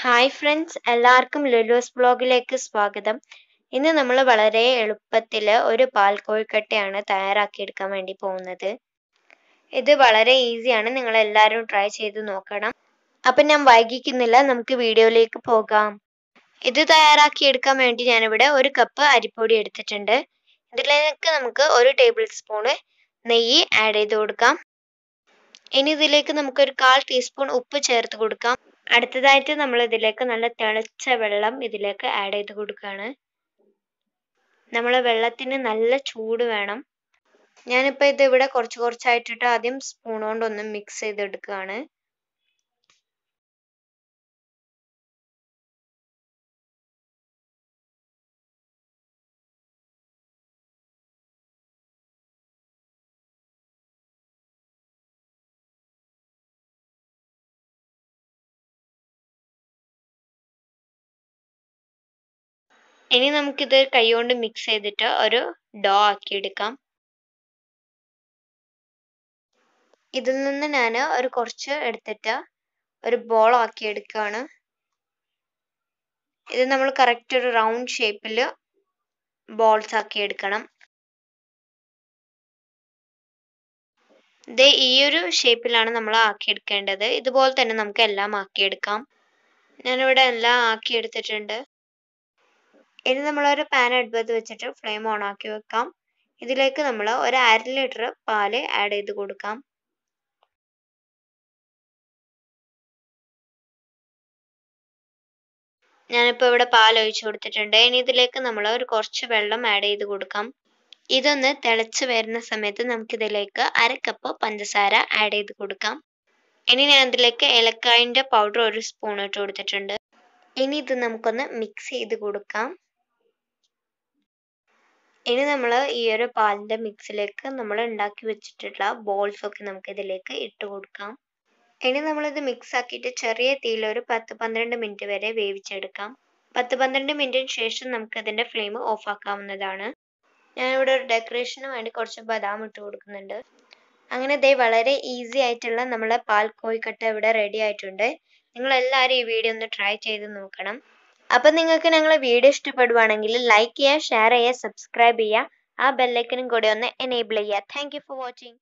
hi friends എല്ലാവർക്കും ലുലൂസ് ബ്ലോഗിലേക്ക് സ്വാഗതം ഇന്ന് നമ്മൾ വളരെ എളുപ്പത്തിൽ ഒരു പാൽ പാൽക്കോഴിക്കട്ടയാണ് തയ്യാറാക്കിയെടുക്കാൻ വേണ്ടി പോകുന്നത് ഇത് വളരെ ഈസിയാണ് നിങ്ങൾ എല്ലാവരും ട്രൈ ചെയ്ത് നോക്കണം അപ്പം ഞാൻ വൈകിക്കുന്നില്ല നമുക്ക് വീഡിയോയിലേക്ക് പോകാം ഇത് തയ്യാറാക്കിയെടുക്കാൻ വേണ്ടി ഞാനിവിടെ ഒരു കപ്പ് അരിപ്പൊടി എടുത്തിട്ടുണ്ട് ഇതിലേക്ക് നമുക്ക് ഒരു ടേബിൾ സ്പൂണ് നെയ്യ് ആഡ് ചെയ്ത് കൊടുക്കാം ഇനി ഇതിലേക്ക് നമുക്ക് ഒരു കാൽ ടീസ്പൂൺ ഉപ്പ് ചേർത്ത് കൊടുക്കാം അടുത്തതായിട്ട് നമ്മൾ ഇതിലേക്ക് നല്ല തിളച്ച വെള്ളം ഇതിലേക്ക് ആഡ് ചെയ്ത് കൊടുക്കുകയാണ് നമ്മൾ വെള്ളത്തിന് നല്ല ചൂട് വേണം ഞാനിപ്പോൾ ഇത് ഇവിടെ കുറച്ച് കുറച്ചായിട്ടിട്ട് ആദ്യം സ്പൂൺ കൊണ്ടൊന്ന് മിക്സ് ചെയ്തെടുക്കുകയാണ് ഇനി നമുക്കിത് കൈകൊണ്ട് മിക്സ് ചെയ്തിട്ട് ഒരു ഡോ ആക്കി എടുക്കാം ഇതിൽ നിന്ന് ഞാൻ ഒരു കുറച്ച് എടുത്തിട്ട് ഒരു ബോൾ ആക്കി എടുക്കുകയാണ് ഇത് നമ്മൾ കറക്റ്റ് ഒരു റൗണ്ട് ഷേപ്പിൽ ബോൾസ് ആക്കി എടുക്കണം ഇത് ഈ ഒരു ഷേപ്പിലാണ് നമ്മൾ ആക്കിയെടുക്കേണ്ടത് ഇതുപോലെ തന്നെ നമുക്ക് എല്ലാം ആക്കിയെടുക്കാം ഞാനിവിടെ എല്ലാം ആക്കി എടുത്തിട്ടുണ്ട് ഇനി നമ്മളൊരു പാൻ എടുത്ത് വെച്ചിട്ട് ഫ്ലെയിം ഓൺ ആക്കി വെക്കാം ഇതിലേക്ക് നമ്മൾ ഒരു അര ലിറ്റർ പാല് ആഡ് ചെയ്ത് കൊടുക്കാം ഞാനിപ്പോൾ ഇവിടെ പാൽ ഒഴിച്ചു കൊടുത്തിട്ടുണ്ട് ഇനി ഇതിലേക്ക് നമ്മൾ ഒരു കുറച്ച് വെള്ളം ആഡ് ചെയ്ത് കൊടുക്കാം ഇതൊന്ന് തിളച്ച് വരുന്ന സമയത്ത് നമുക്കിതിലേക്ക് അര കപ്പ് പഞ്ചസാര ആഡ് ചെയ്ത് കൊടുക്കാം ഇനി ഞാൻ ഇതിലേക്ക് ഏലക്കായിൻ്റെ പൗഡർ ഒരു സ്പൂൺ ഇട്ട് കൊടുത്തിട്ടുണ്ട് ഇനി ഇത് നമുക്കൊന്ന് മിക്സ് ചെയ്ത് കൊടുക്കാം ഇനി നമ്മൾ ഈ ഒരു പാലിൻ്റെ മിക്സിലേക്ക് നമ്മൾ ഉണ്ടാക്കി വെച്ചിട്ടുള്ള ബോൾസ് ഒക്കെ നമുക്ക് ഇതിലേക്ക് ഇട്ട് കൊടുക്കാം ഇനി നമ്മളിത് മിക്സ് ആക്കിയിട്ട് ചെറിയ തീയിൽ ഒരു പത്ത് പന്ത്രണ്ട് മിനിറ്റ് വരെ വേവിച്ചെടുക്കാം പത്ത് പന്ത്രണ്ട് മിനിറ്റിന് ശേഷം നമുക്ക് അതിന്റെ ഫ്ലെയിം ഓഫ് ആക്കാവുന്നതാണ് ഞാൻ ഇവിടെ ഒരു ഡെക്കറേഷന് വേണ്ടി കുറച്ച് ബദാം ഇട്ട് കൊടുക്കുന്നുണ്ട് അങ്ങനെ ദേ വളരെ ഈസി ആയിട്ടുള്ള നമ്മളെ പാൽ കോഴിക്കട്ട ഇവിടെ റെഡി ആയിട്ടുണ്ട് നിങ്ങൾ എല്ലാവരും ഈ വീഡിയോ ഒന്ന് ട്രൈ ചെയ്ത് നോക്കണം അപ്പം നിങ്ങൾക്ക് ഞങ്ങളെ വീഡിയോ ഇഷ്ടപ്പെടുവാണെങ്കിൽ ലൈക്ക് ചെയ്യുക ഷെയർ ചെയ്യുക സബ്സ്ക്രൈബ് ചെയ്യുക ആ ബെല്ലൈക്കനും കൂടെ ഒന്ന് എനേബിൾ ചെയ്യുക താങ്ക് ഫോർ വാച്ചിങ്